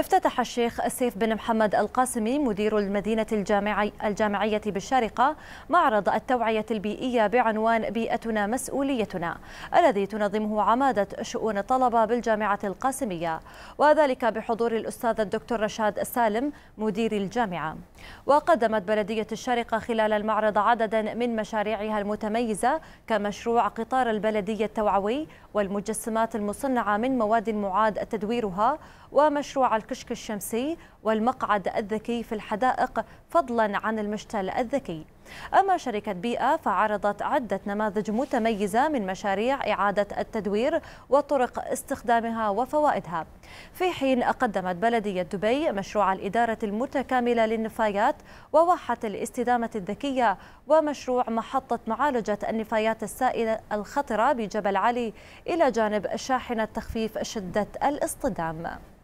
افتتح الشيخ سيف بن محمد القاسمي مدير المدينة الجامعي الجامعية بالشارقة معرض التوعية البيئية بعنوان بيئتنا مسؤوليتنا الذي تنظمه عمادة شؤون الطلبة بالجامعة القاسمية وذلك بحضور الأستاذ الدكتور رشاد سالم مدير الجامعة وقدمت بلدية الشارقة خلال المعرض عددا من مشاريعها المتميزة كمشروع قطار البلدية التوعوي والمجسمات المصنعة من مواد معاد تدويرها ومشروع الكشك الشمسي والمقعد الذكي في الحدائق فضلا عن المشتل الذكي أما شركة بيئة فعرضت عدة نماذج متميزة من مشاريع إعادة التدوير وطرق استخدامها وفوائدها في حين قدمت بلدية دبي مشروع الإدارة المتكاملة للنفايات وواحة الاستدامة الذكية ومشروع محطة معالجة النفايات السائلة الخطرة بجبل علي إلى جانب شاحنة تخفيف شدة الاصطدام